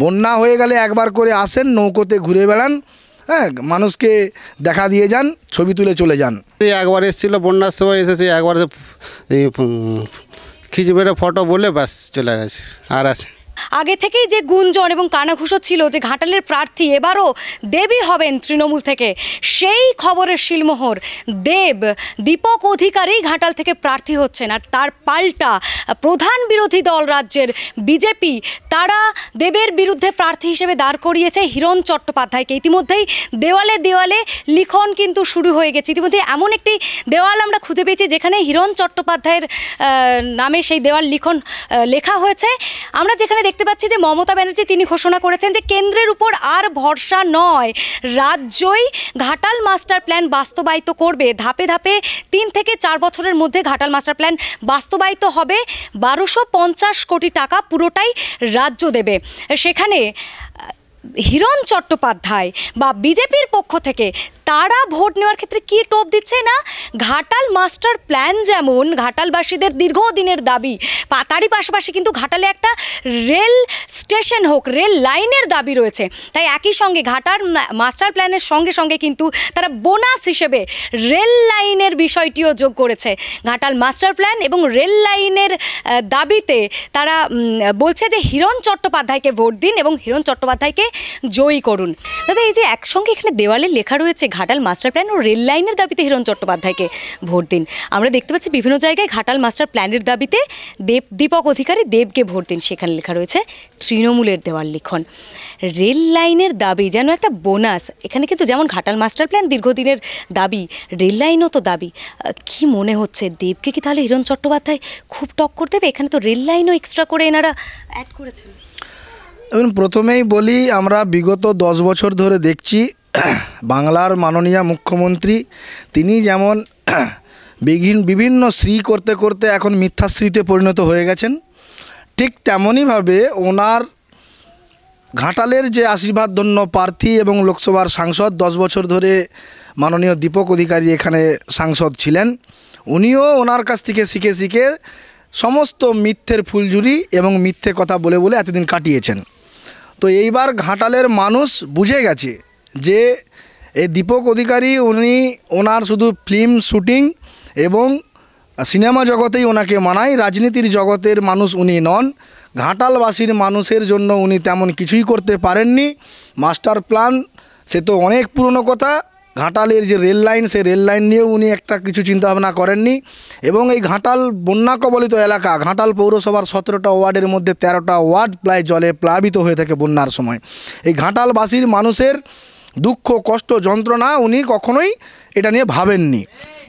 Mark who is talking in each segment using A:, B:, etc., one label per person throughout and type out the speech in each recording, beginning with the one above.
A: বন্যা হয়ে গেলে একবার করে আসেন নৌকোতে ঘুরে বেড়ান হ্যাঁ মানুষকে দেখা দিয়ে যান ছবি তুলে চলে যান একবার এসেছিলো বন্যার সময় এসেছে একবার খিচবেড়ে ফটো বলে ব্যাস চলে গেছে আর আছে
B: আগে থেকেই যে গুঞ্জন এবং কানাঘুষো ছিল যে ঘাটালের প্রার্থী এবারও দেবী হবেন তৃণমূল থেকে সেই খবরের শিলমোহর দেব দীপক অধিকারী ঘাটাল থেকে প্রার্থী হচ্ছেন আর তার পাল্টা প্রধান বিরোধী দল রাজ্যের বিজেপি তারা দেবের বিরুদ্ধে প্রার্থী হিসেবে দাঁড় করিয়েছে হিরণ চট্টোপাধ্যায়কে ইতিমধ্যেই দেওয়ালে দেওয়ালে লিখন কিন্তু শুরু হয়ে গেছে ইতিমধ্যে এমন একটি দেওয়াল আমরা খুঁজে পেয়েছি যেখানে হিরণ চট্টোপাধ্যায়ের নামে সেই দেওয়াল লিখন লেখা হয়েছে আমরা যেখানে দেখতে দেখতে পাচ্ছি যে মমতা ব্যানার্জি তিনি ঘোষণা করেছেন যে কেন্দ্রের উপর আর ভরসা নয় রাজ্যই ঘাটাল মাস্টার প্ল্যান বাস্তবায়িত করবে ধাপে ধাপে তিন থেকে চার বছরের মধ্যে ঘাটাল মাস্টার প্ল্যান বাস্তবায়িত হবে বারোশো কোটি টাকা পুরোটাই রাজ্য দেবে সেখানে হিরণ চট্টোপাধ্যায় বা বিজেপির পক্ষ থেকে তারা ভোট নেওয়ার ক্ষেত্রে কি টোপ দিচ্ছে না ঘাটাল মাস্টার প্ল্যান যেমন ঘাটালবাসীদের দীর্ঘদিনের দাবি তারই পাশাপাশি কিন্তু ঘাটালে একটা রেল স্টেশন হোক রেল লাইনের দাবি রয়েছে তাই একই সঙ্গে ঘাটার মাস্টার প্ল্যানের সঙ্গে সঙ্গে কিন্তু তারা বোনাস হিসেবে রেল লাইনের বিষয়টিও যোগ করেছে ঘাটাল মাস্টার প্ল্যান এবং রেল লাইনের দাবিতে তারা বলছে যে হিরণ চট্টোপাধ্যায়কে ভোট দিন এবং হিরণ চট্টোপাধ্যায়কে জয়ী করুন দাদা এই যে একসঙ্গে এখানে দেওয়ালে লেখা রয়েছে ঘাটাল মাস্টার প্ল্যান ও রেল লাইনের দাবিতে হিরণ চট্টোপাধ্যায়কে ভোট দিন আমরা দেখতে পাচ্ছি বিভিন্ন জায়গায় ঘাটাল মাস্টার প্ল্যানের দাবিতে দেব দীপক অধিকারী দেবকে ভোট দিন সেখানে লেখা রয়েছে তৃণমূলের দেওয়াল লিখন রেল লাইনের দাবি যেন একটা বোনাস এখানে কিন্তু যেমন ঘাটাল মাস্টার প্ল্যান দীর্ঘদিনের দাবি রেল লাইনও তো দাবি কি মনে হচ্ছে দেবকে কি তাহলে হিরণ চট্টোপাধ্যায় খুব করতে দেবে এখানে তো রেল লাইনও এক্সট্রা করে এনারা অ্যাড করেছেন এবং
A: প্রথমেই বলি আমরা বিগত দশ বছর ধরে দেখছি বাংলার মাননীয় মুখ্যমন্ত্রী তিনি যেমন বিঘিন বিভিন্ন শ্রী করতে করতে এখন মিথ্যাশ্রীতে পরিণত হয়ে গেছেন ঠিক তেমনইভাবে ওনার ঘাটালের যে আশীর্বাদ ধন্য প্রার্থী এবং লোকসভার সাংসদ দশ বছর ধরে মাননীয় দীপক অধিকারী এখানে সাংসদ ছিলেন উনিও ওনার কাছ থেকে শিখে শিখে সমস্ত মিথ্যের ফুলঝুরি এবং মিথ্যে কথা বলে বলে এতদিন কাটিয়েছেন তো এইবার ঘাটালের মানুষ বুঝে গেছে যে এই দীপক অধিকারী উনি ওনার শুধু ফিল্ম শুটিং এবং সিনেমা জগতেই ওনাকে মানায় রাজনীতির জগতের মানুষ উনি নন ঘাটালবাসীর মানুষের জন্য উনি তেমন কিছুই করতে পারেননি মাস্টার প্ল্যান সে তো অনেক পুরনো কথা ঘাটালের যে রেল লাইন সেই রেল লাইন নিয়েও উনি একটা কিছু চিন্তাভাবনা করেননি এবং এই ঘাটাল বন্যা কবলিত এলাকা ঘাটাল পৌরসভার সতেরোটা ওয়ার্ডের মধ্যে তেরোটা ওয়ার্ড প্রায় জলে প্লাবিত হয়ে থাকে বন্যার সময় এই ঘাটালবাসীর মানুষের দুঃখ কষ্ট যন্ত্রণা উনি কখনোই এটা নিয়ে ভাবেননি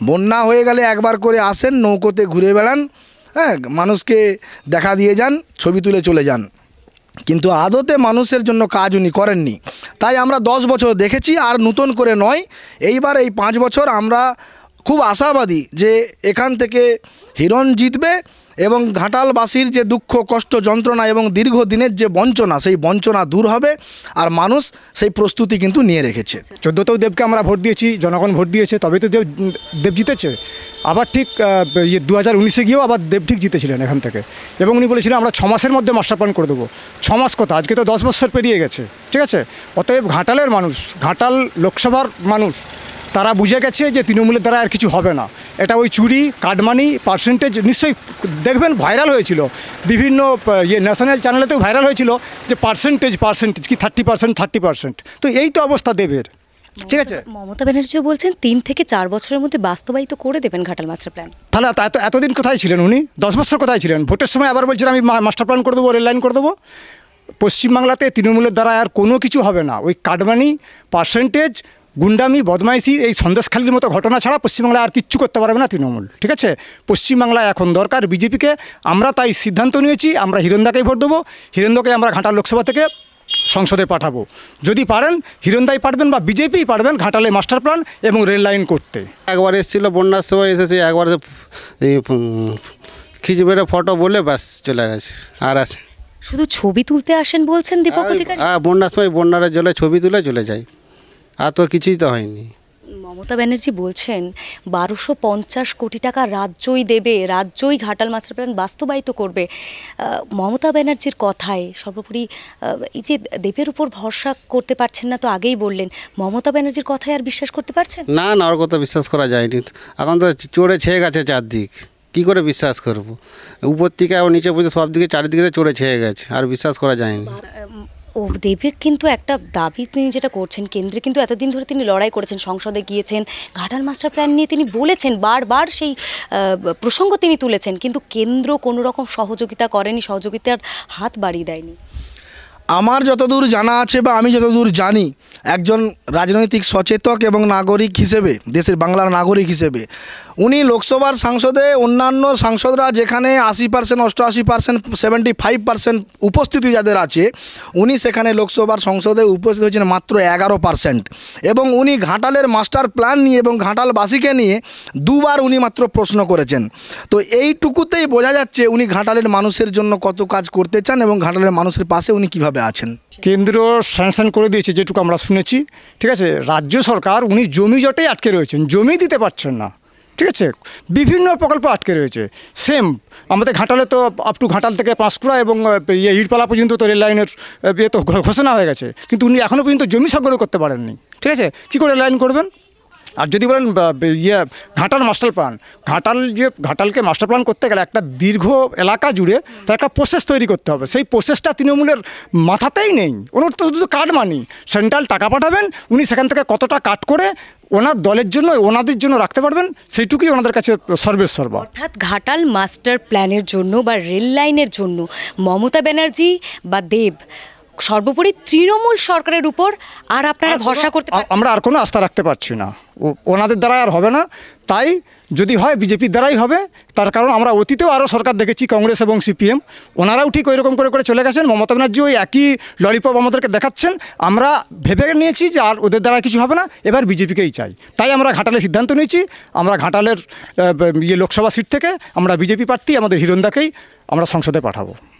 A: বন্যা হয়ে গেলে একবার করে আসেন নৌকোতে ঘুরে বেড়ান হ্যাঁ মানুষকে দেখা দিয়ে যান ছবি তুলে চলে যান কিন্তু আদতে মানুষের জন্য কাজ উনি করেননি তাই আমরা দশ বছর দেখেছি আর নতুন করে নয় এইবার এই পাঁচ বছর আমরা খুব আশাবাদী যে এখান থেকে হিরণ জিতবে এবং ঘাটালবাসীর যে দুঃখ কষ্ট যন্ত্রণা এবং দীর্ঘদিনের যে বঞ্চনা সেই বঞ্চনা
C: দূর হবে আর মানুষ সেই প্রস্তুতি কিন্তু নিয়ে রেখেছে চোদ্দতেও দেবকে আমরা ভোট দিয়েছি জনগণ ভোট দিয়েছে তবে তো দেব দেব জিতেছে আবার ঠিক ইয়ে দু হাজার উনিশে গিয়েও আবার দেব ঠিক জিতেছিলেন এখান থেকে এবং উনি বলেছিলেন আমরা ছমাসের মধ্যে মাস্টার প্ল্যান করে দেবো ছমাস কথা আজকে তো দশ বছর পেরিয়ে গেছে ঠিক আছে অতএব ঘাটালের মানুষ ঘাটাল লোকসভার মানুষ তারা বুঝে গেছে যে তৃণমূলের দ্বারা আর কিছু হবে না এটা ওই চুরি কাটমানি পার্সেন্টেজ নিশ্চয়ই দেখবেন ভাইরাল হয়েছিল বিভিন্ন ইয়ে ন্যাশনাল চ্যানেলেতেও ভাইরাল হয়েছিল যে পার্সেন্টেজ পার্সেন্টেজ কি থার্টি পার্সেন্ট থার্টি পার্সেন্ট তো এই তো অবস্থা দেবের
B: ঠিক আছে মমতা ব্যানার্জিও বলছেন তিন থেকে চার বছরের মধ্যে বাস্তবায়িত করে দেবেন ঘাটাল মাস্টার প্ল্যান
C: তাহলে এত এতদিন কোথায় ছিলেন উনি দশ বছর কোথায় ছিলেন ভোটের সময় আবার বলছিলেন আমি মাস্টার প্ল্যান করে দেবো রেল লাইন করে দেবো পশ্চিমবাংলাতে তৃণমূলের দ্বারা আর কোনো কিছু হবে না ওই কাটমানি পার্সেন্টেজ গুন্ডামি বদমাইশি এই সন্দেশখালির মতো ঘটনা ছাড়া পশ্চিমবাংলা আর কিচ্ছু করতে পারবে না তৃণমূল ঠিক আছে পশ্চিমবাংলায় এখন দরকার বিজেপিকে আমরা তাই সিদ্ধান্ত নিয়েছি আমরা হিরণদাকেই ভোট দেবো হিরণদাকে আমরা ঘাটাল লোকসভা থেকে সংসদে পাঠাবো যদি পারেন হিরণদাই পারবেন বা বিজেপি পারবেন ঘাটালে মাস্টার প্ল্যান এবং রেল লাইন করতে
A: একবার এসেছিলো বন্যার সময় এসেছে একবার খিচে বেড়ে ফটো বলে ব্যাস চলে গেছে আর আছে
B: শুধু ছবি তুলতে আসেন বলছেন দীপক অধিকার হ্যাঁ
A: বন্যার সময় বন্যার জলে ছবি তুলে চলে যায় আর তো কিছুই তো হয়নি
B: মমতা ব্যানার্জি বলছেন বারোশো পঞ্চাশ কোটি টাকা রাজ্যই দেবে রাজ্যই ঘাটাল মাস্টার প্ল্যান বাস্তবায়িত করবে মমতা ব্যানার্জির কথায় সর্বোপরি এই যে দেবের উপর ভরসা করতে পারছেন না তো আগেই বললেন মমতা ব্যানার্জির কথায় আর বিশ্বাস করতে পারছেন
A: না না ওর কথা বিশ্বাস করা যায়নি এখন তো চড়ে ছেয়ে গেছে চারদিক কি করে বিশ্বাস করব উপর থেকে নিচে পর্যন্ত সব দিকে চারিদিকে চড়ে ছেয়ে গেছে আর বিশ্বাস করা যায়নি
B: ও দেবেক কিন্তু একটা দাবি তিনি যেটা করছেন কেন্দ্রে কিন্তু এতদিন ধরে তিনি লড়াই করেছেন সংসদে গিয়েছেন ঘাটাল মাস্টার প্ল্যান নিয়ে তিনি বলেছেন বারবার সেই প্রসঙ্গ তিনি তুলেছেন কিন্তু কেন্দ্র কোনো রকম সহযোগিতা করেনি সহযোগিতার হাত বাড়িয়ে দেয়নি
A: আমার যতদূর জানা আছে বা আমি যতদূর জানি একজন রাজনৈতিক সচেতক এবং নাগরিক হিসেবে দেশের বাংলার নাগরিক হিসেবে উনি লোকসভার সাংসদে অন্যান্য সাংসদরা যেখানে আশি পার্সেন্ট অষ্টআশি পার্সেন্ট সেভেন্টি ফাইভ পার্সেন্ট উপস্থিতি যাদের আছে উনি সেখানে লোকসভার সংসদে উপস্থিত হয়েছেন মাত্র এগারো পার্সেন্ট এবং উনি ঘাটালের মাস্টার প্ল্যান নিয়ে এবং ঘাটালবাসীকে নিয়ে দুবার উনি মাত্র প্রশ্ন করেছেন তো এইটুকু তাতেই বোঝা যাচ্ছে উনি ঘাটালের মানুষের জন্য কত কাজ করতে চান এবং ঘাটালের মানুষের পাশে উনি কিভাবে আছেন
C: কেন্দ্র স্যাংশন করে দিয়েছে যেটুকু আমরা শুনেছি ঠিক আছে রাজ্য সরকার উনি জমি জটেই আটকে রয়েছেন জমি দিতে পারছেন না ঠিক আছে বিভিন্ন প্রকল্প আটকে রয়েছে সেম আমাদের ঘাটালে তো আপ টু ঘাটাল থেকে পাঁশকুড়া এবং ইয়ে হিটপালা পর্যন্ত তো রেল লাইনের ইয়ে তো ঘোষণা হয়ে গেছে কিন্তু উনি এখনও পর্যন্ত জমি সংগ্রহ করতে পারেননি ঠিক আছে কী করে লাইন করবেন আর যদি বলেন ইয়ে ঘাটাল মাস্টার প্ল্যান ঘাটাল যে ঘাটালকে মাস্টার প্ল্যান করতে গেলে একটা দীর্ঘ এলাকা জুড়ে তার একটা প্রসেস তৈরি করতে হবে সেই প্রসেসটা তৃণমূলের মাথাতেই নেই ওনার তো শুধু কার্ড মানি সেন্ট্রাল টাকা পাঠাবেন উনি সেখান থেকে কতটা কাট করে ওনার দলের জন্য ওনাদের জন্য রাখতে পারবেন সেইটুকুই ওনাদের কাছে সর্বেসর্বা
B: অর্থাৎ ঘাটাল মাস্টার প্ল্যানের জন্য বা রেল লাইনের জন্য মমতা ব্যানার্জি বা দেব সর্বোপরি তৃণমূল সরকারের উপর আর আপনারা ভরসা করতে
C: আমরা আর কোনো আস্থা রাখতে পারছি না ওনাদের দ্বারা আর হবে না তাই যদি হয় বিজেপির দ্বারাই হবে তার কারণ আমরা অতীতেও আরও সরকার দেখেছি কংগ্রেস এবং সিপিএম ওনারাও ঠিক ওইরকম করে করে চলে গেছেন মমতা ব্যানার্জি ওই একই ললিপপ আমাদেরকে দেখাচ্ছেন আমরা ভেবে নিয়েছি যে আর ওদের দ্বারা কিছু হবে না এবার বিজেপিকেই চাই তাই আমরা ঘাটালের সিদ্ধান্ত নিয়েছি আমরা ঘাটালের ইয়ে লোকসভা সিট থেকে আমরা বিজেপি প্রার্থী আমাদের হিরন্দাকেই আমরা সংসদে পাঠাবো